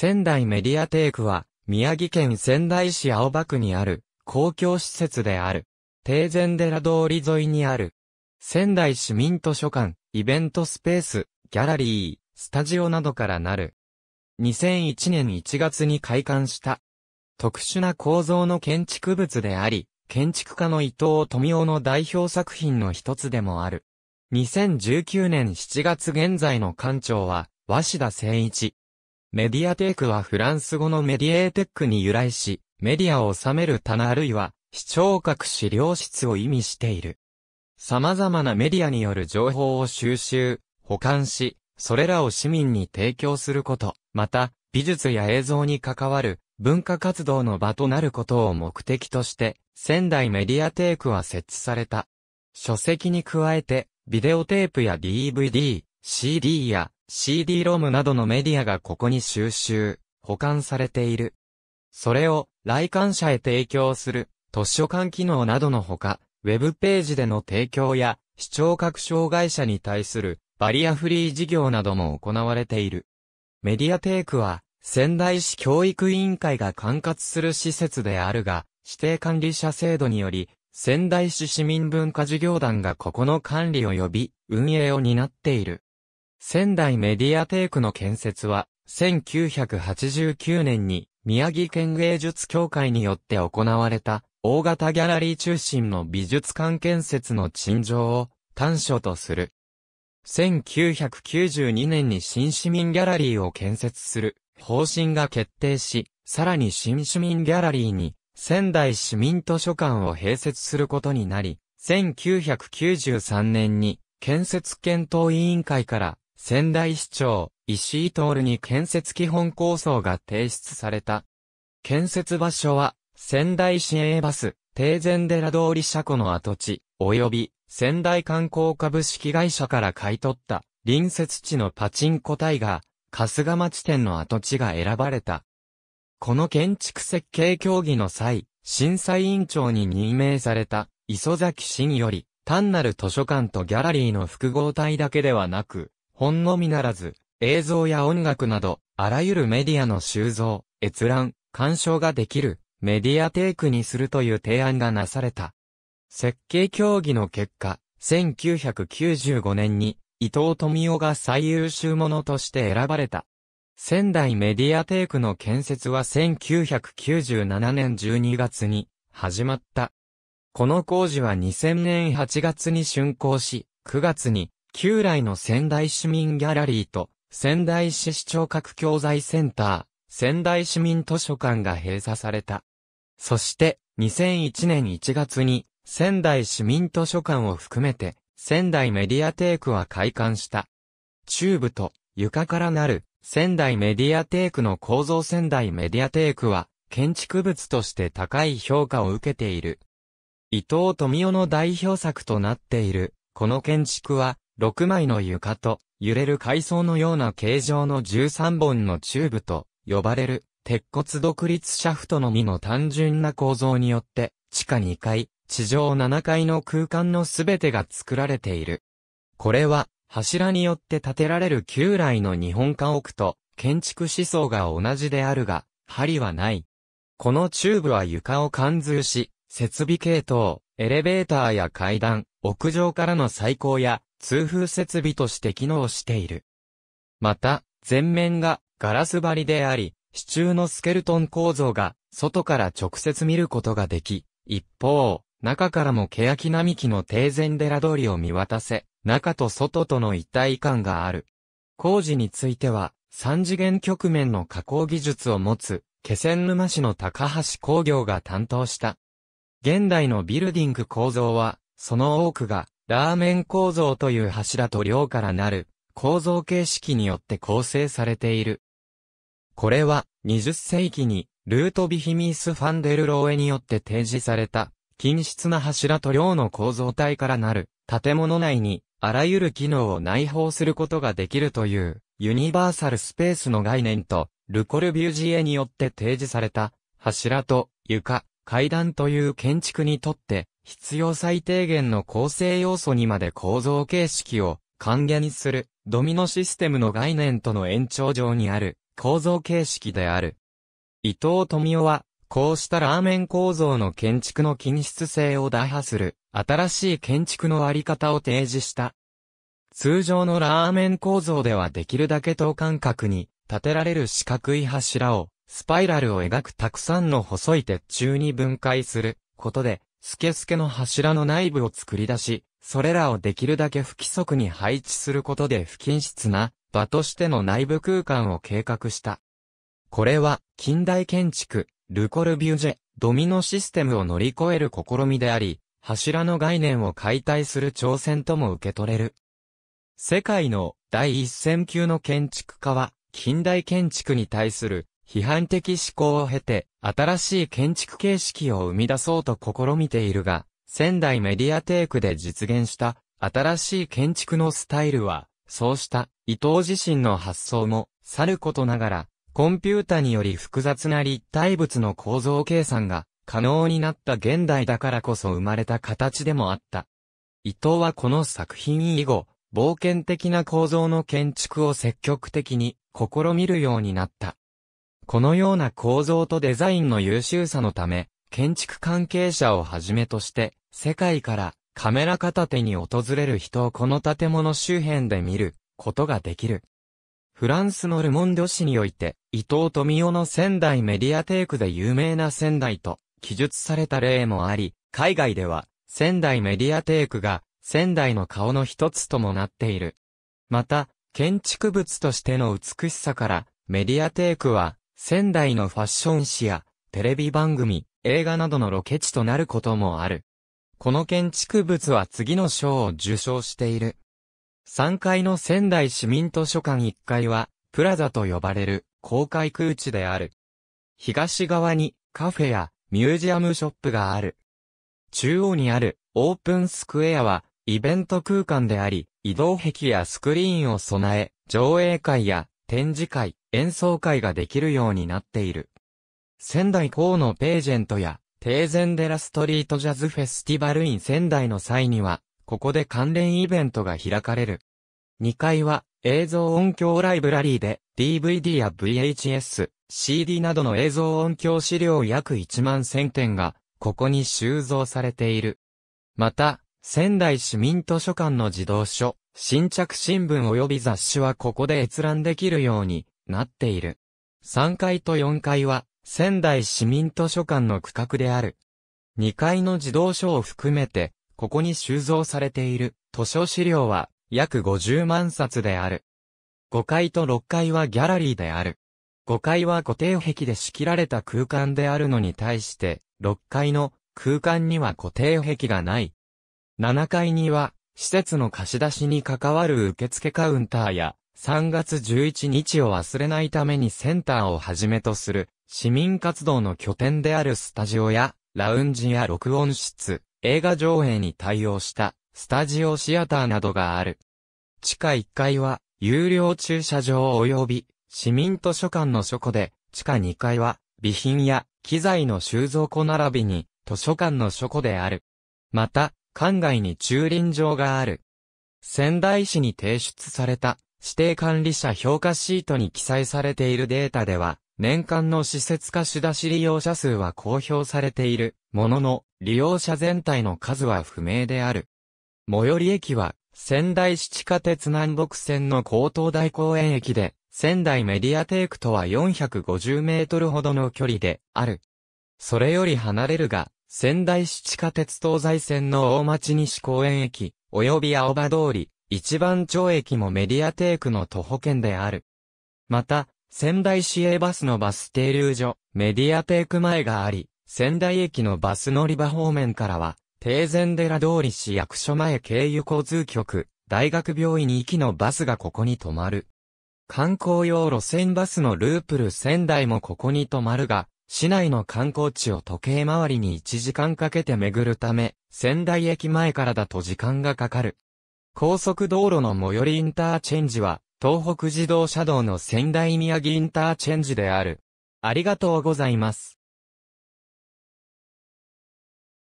仙台メディアテークは、宮城県仙台市青葉区にある、公共施設である。定禅寺通り沿いにある。仙台市民図書館、イベントスペース、ギャラリー、スタジオなどからなる。2001年1月に開館した。特殊な構造の建築物であり、建築家の伊藤富夫の代表作品の一つでもある。2019年7月現在の館長は、鷲田誠一。メディアテークはフランス語のメディエーテックに由来し、メディアを収める棚あるいは、視聴覚資料室を意味している。様々なメディアによる情報を収集、保管し、それらを市民に提供すること、また、美術や映像に関わる文化活動の場となることを目的として、仙台メディアテークは設置された。書籍に加えて、ビデオテープや DVD、CD や CD-ROM などのメディアがここに収集、保管されている。それを来館者へ提供する図書館機能などのほか、ウェブページでの提供や視聴覚障害者に対するバリアフリー事業なども行われている。メディアテイクは仙台市教育委員会が管轄する施設であるが、指定管理者制度により、仙台市市民文化事業団がここの管理及び運営を担っている。仙台メディアテークの建設は、1989年に宮城県芸術協会によって行われた、大型ギャラリー中心の美術館建設の陳情を短所とする。1992年に新市民ギャラリーを建設する方針が決定し、さらに新市民ギャラリーに仙台市民図書館を併設することになり、1993年に建設検討委員会から仙台市長、石井徹に建設基本構想が提出された。建設場所は、仙台市営バス、定前寺通り車庫の跡地、及び、仙台観光株式会社から買い取った、隣接地のパチンコタイガー、春日町店の跡地が選ばれた。この建築設計協議の際、審査委員長に任命された、磯崎真より、単なる図書館とギャラリーの複合体だけではなく、本のみならず、映像や音楽など、あらゆるメディアの収蔵、閲覧、鑑賞ができる、メディアテイクにするという提案がなされた。設計協議の結果、1995年に、伊藤富夫が最優秀者として選ばれた。仙台メディアテイクの建設は1997年12月に始まった。この工事は2000年8月に竣工し、9月に旧来の仙台市民ギャラリーと、仙台市市長各教材センター、仙台市民図書館が閉鎖された。そして、2001年1月に、仙台市民図書館を含めて、仙台メディアテークは開館した。チューブと床からなる仙台メディアテークの構造仙台メディアテークは建築物として高い評価を受けている。伊藤富夫の代表作となっている、この建築は6枚の床と、揺れる階層のような形状の13本のチューブと、呼ばれる、鉄骨独立シャフトのみの単純な構造によって、地下2階、地上7階の空間のすべてが作られている。これは、柱によって建てられる旧来の日本家屋と、建築思想が同じであるが、針はない。このチューブは床を貫通し、設備系統、エレベーターや階段、屋上からの採光や、通風設備として機能している。また、前面がガラス張りであり、支柱のスケルトン構造が外から直接見ることができ、一方、中からも欅並木の定前寺通りを見渡せ、中と外との一体感がある。工事については、三次元局面の加工技術を持つ、気仙沼市の高橋工業が担当した。現代のビルディング構造は、その多くがラーメン構造という柱と量からなる構造形式によって構成されている。これは20世紀にルート・ビヒミース・ファンデル・ローエによって提示された均質な柱と量の構造体からなる建物内にあらゆる機能を内包することができるというユニバーサルスペースの概念とルコルビュジエによって提示された柱と床、階段という建築にとって必要最低限の構成要素にまで構造形式を還元するドミノシステムの概念との延長上にある構造形式である。伊藤富夫は、こうしたラーメン構造の建築の均質性を打破する新しい建築のあり方を提示した。通常のラーメン構造ではできるだけ等間隔に建てられる四角い柱をスパイラルを描くたくさんの細い鉄柱に分解することでスケスケの柱の内部を作り出し、それらをできるだけ不規則に配置することで不均質な場としての内部空間を計画した。これは近代建築、ルコルビュジェ、ドミノシステムを乗り越える試みであり、柱の概念を解体する挑戦とも受け取れる。世界の第一線級の建築家は、近代建築に対する批判的思考を経て、新しい建築形式を生み出そうと試みているが、仙台メディアテークで実現した新しい建築のスタイルは、そうした伊藤自身の発想もさることながら、コンピュータにより複雑な立体物の構造計算が可能になった現代だからこそ生まれた形でもあった。伊藤はこの作品以後、冒険的な構造の建築を積極的に試みるようになった。このような構造とデザインの優秀さのため、建築関係者をはじめとして、世界からカメラ片手に訪れる人をこの建物周辺で見ることができる。フランスのルモンド市において、伊藤富夫の仙台メディアテークで有名な仙台と記述された例もあり、海外では仙台メディアテークが仙台の顔の一つともなっている。また、建築物としての美しさから、メディアテークは仙台のファッション誌や、テレビ番組、映画などのロケ地となることもある。この建築物は次の賞を受賞している。3階の仙台市民図書館1階は、プラザと呼ばれる公開空地である。東側にカフェやミュージアムショップがある。中央にあるオープンスクエアはイベント空間であり、移動壁やスクリーンを備え、上映会や展示会、演奏会ができるようになっている。仙台港のページェントや、テーゼンデラストリートジャズフェスティバルイン仙台の際には、ここで関連イベントが開かれる。2階は映像音響ライブラリーで DVD や VHS、CD などの映像音響資料約1万1000点がここに収蔵されている。また、仙台市民図書館の児童書、新着新聞及び雑誌はここで閲覧できるようになっている。3階と4階は、仙台市民図書館の区画である。2階の児童書を含めて、ここに収蔵されている図書資料は約50万冊である。5階と6階はギャラリーである。5階は固定壁で仕切られた空間であるのに対して、6階の空間には固定壁がない。7階には、施設の貸し出しに関わる受付カウンターや、3月11日を忘れないためにセンターをはじめとする市民活動の拠点であるスタジオやラウンジや録音室、映画上映に対応したスタジオシアターなどがある。地下1階は有料駐車場及び市民図書館の書庫で、地下2階は備品や機材の収蔵庫並びに図書館の書庫である。また、館外に駐輪場がある。仙台市に提出された指定管理者評価シートに記載されているデータでは、年間の施設貸し出し利用者数は公表されている、ものの、利用者全体の数は不明である。最寄り駅は、仙台市地下鉄南北線の高等大公園駅で、仙台メディアテイクとは450メートルほどの距離である。それより離れるが、仙台市地下鉄東西線の大町西公園駅、及び青葉通り、一番町駅もメディアテークの徒歩圏である。また、仙台市営バスのバス停留所、メディアテーク前があり、仙台駅のバス乗り場方面からは、定禅寺通り市役所前経由交通局、大学病院行きのバスがここに止まる。観光用路線バスのループル仙台もここに止まるが、市内の観光地を時計回りに1時間かけて巡るため、仙台駅前からだと時間がかかる。高速道路の最寄りインターチェンジは、東北自動車道の仙台宮城インターチェンジである。ありがとうございます。